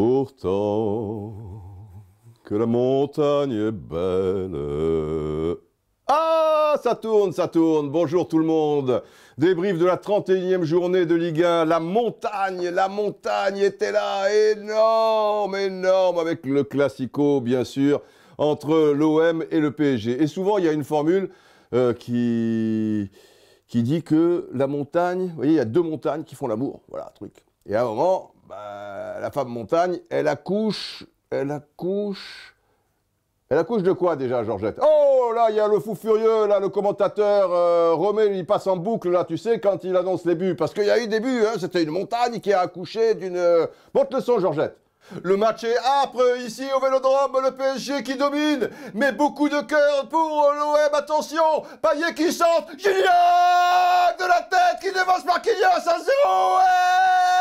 Pourtant, que la montagne est belle. Ah, ça tourne, ça tourne. Bonjour tout le monde. Débrief de la 31e journée de Ligue 1. La montagne, la montagne était là. Énorme, énorme. Avec le classico, bien sûr, entre l'OM et le PSG. Et souvent, il y a une formule euh, qui, qui dit que la montagne, vous voyez, il y a deux montagnes qui font l'amour. Voilà, truc. Et à un moment, bah, la femme montagne, elle accouche, elle accouche. Elle accouche de quoi déjà, Georgette Oh là, il y a le fou furieux, là, le commentateur euh, Romé, il passe en boucle, là, tu sais, quand il annonce les buts. Parce qu'il y a eu des buts, hein, c'était une montagne qui a accouché d'une. Euh, Monte le Georgette. Le match est âpre ici au Vélodrome, le PSG qui domine, mais beaucoup de cœur pour l'OM. Attention, Payet qui chante, Gignac de la tête qui dévance Marquinhos à 0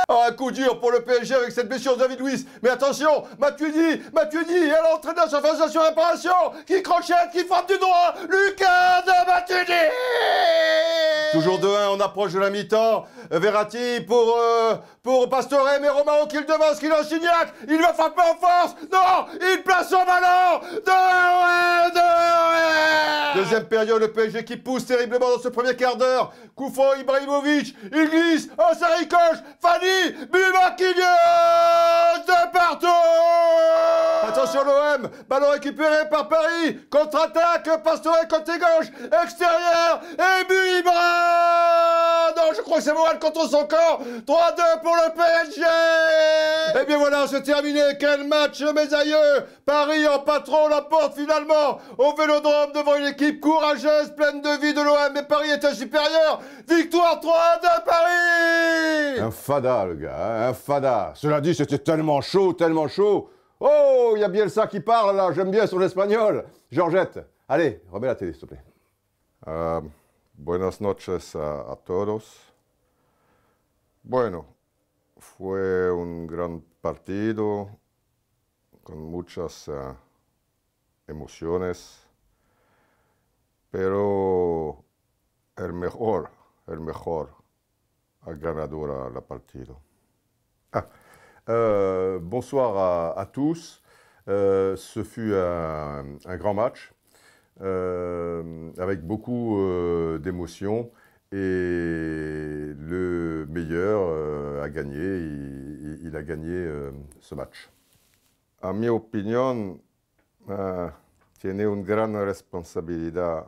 Oh, un coup dur pour le PSG avec cette blessure de David Luiz. Mais attention, Matuidi, Matuidi, et à sa sur la surface réparation, qui crochette, qui frappe du droit, Lucas de Matuidi Toujours 2-1, on approche de la mi-temps. Verratti pour, euh, pour Pastore, mais Romao qui le devance, qui en signac. Il va frapper en force. Non, il place son ballon. 2-1 Deuxième période, le PSG qui pousse terriblement dans ce premier quart d'heure. Koufo Ibrahimovic, il glisse, oh ça ricoche, Fanny, de partout Attention l'OM, ballon récupéré par Paris, contre-attaque, Pastore côté gauche, extérieur, c'est moral contre son corps 3-2 pour le PSG Et eh bien voilà, c'est terminé. Quel match, mes aïeux Paris en patron la porte finalement au Vélodrome devant une équipe courageuse, pleine de vie de l'OM. Mais Paris était supérieur. Victoire 3-2 Paris Un fada, le gars, hein, un fada. Cela dit, c'était tellement chaud, tellement chaud. Oh, il y a Bielsa qui parle là, j'aime bien son espagnol. Georgette, allez, remets la télé, s'il te plaît. Euh, buenas noches a todos. Bueno, fue un gran partido con muchas uh, emociones, pero el mejor, el mejor ganador la partido. Ah, euh, bonsoir à, à tous. Euh, ce fut un, un grand match euh, avec beaucoup euh, d'émotions et gagné, il, a gagné euh, ce match. À mon opinion, euh, tiene une grande responsabilité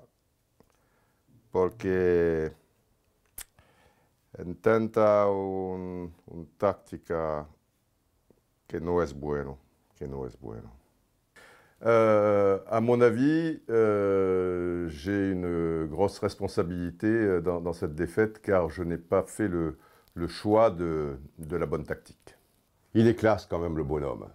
porque intenta un, un tactique que no es bueno, que no es bueno. Euh, à mon avis, euh, j'ai une grosse responsabilité euh, dans, dans, cette défaite car je n'ai pas fait le, le choix de, la bonne tactique. Il est classe quand même le bonhomme.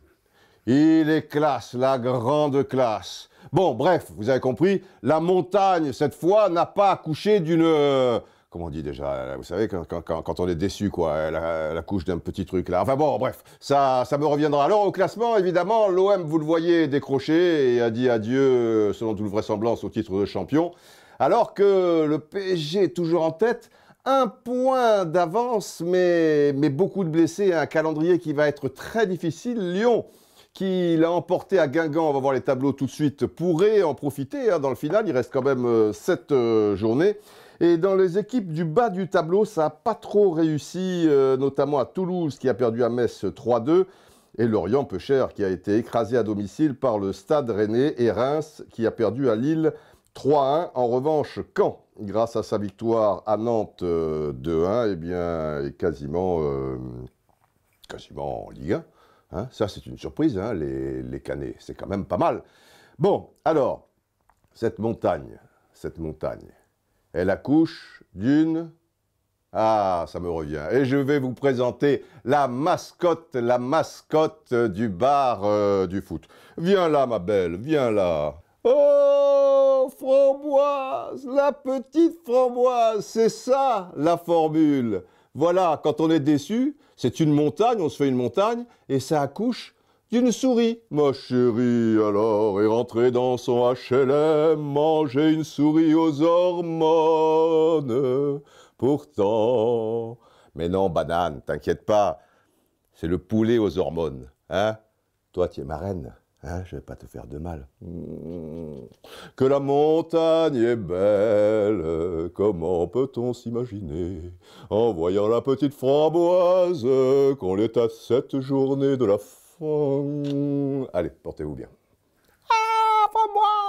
Il est classe, la grande classe. Bon, bref, vous avez compris, la montagne, cette fois, n'a pas accouché d'une... Euh, comment on dit déjà euh, Vous savez, quand, on est déçu, quoi, Elle accouche couche d'un petit truc, là. Enfin bon, bref, ça, me reviendra. Alors, au classement, évidemment, l'OM, vous le voyez, décroché et a dit adieu, selon toute vraisemblance, au titre de champion. Alors que le PSG toujours en tête, un point d'avance, mais, beaucoup de blessés, un calendrier qui va être très difficile. Lyon, qui l'a emporté à Guingamp, on va voir les tableaux tout de suite, pourrait en profiter hein, dans le final. Il reste quand même euh, sept euh, journées. Et dans les équipes du bas du tableau, ça n'a pas trop réussi, euh, notamment à Toulouse qui a perdu à Metz 3-2. Et Lorient, peu cher, qui a été écrasé à domicile par le Stade Rennais et Reims qui a perdu à Lille 3-1. En revanche, Caen grâce à sa victoire à Nantes 2-1, euh, eh bien, est quasiment, euh, quasiment en Ligue 1. Hein. ça, c'est une surprise, hein, les, les Canets. C'est quand même pas mal. Bon, alors, cette montagne, cette montagne, elle accouche d'une... Ah, ça me revient. Et je vais vous présenter la mascotte, la mascotte du bar euh, du foot. Viens là, ma belle, viens là. Oh framboise, la petite framboise, c'est ça la formule. Voilà, quand on est déçu, c'est une montagne, on se fait une montagne, et ça accouche d'une souris. Ma chérie, alors, est rentrée dans son HLM, manger une souris aux hormones. Pourtant... Mais non, banane, t'inquiète pas, c'est le poulet aux hormones, hein Toi, tu es ma Hein, je ne vais pas te faire de mal. Mmh. Que la montagne est belle, comment peut-on s'imaginer En voyant la petite framboise qu'on est à cette journée de la fin. Allez, portez-vous bien. Ah, framboise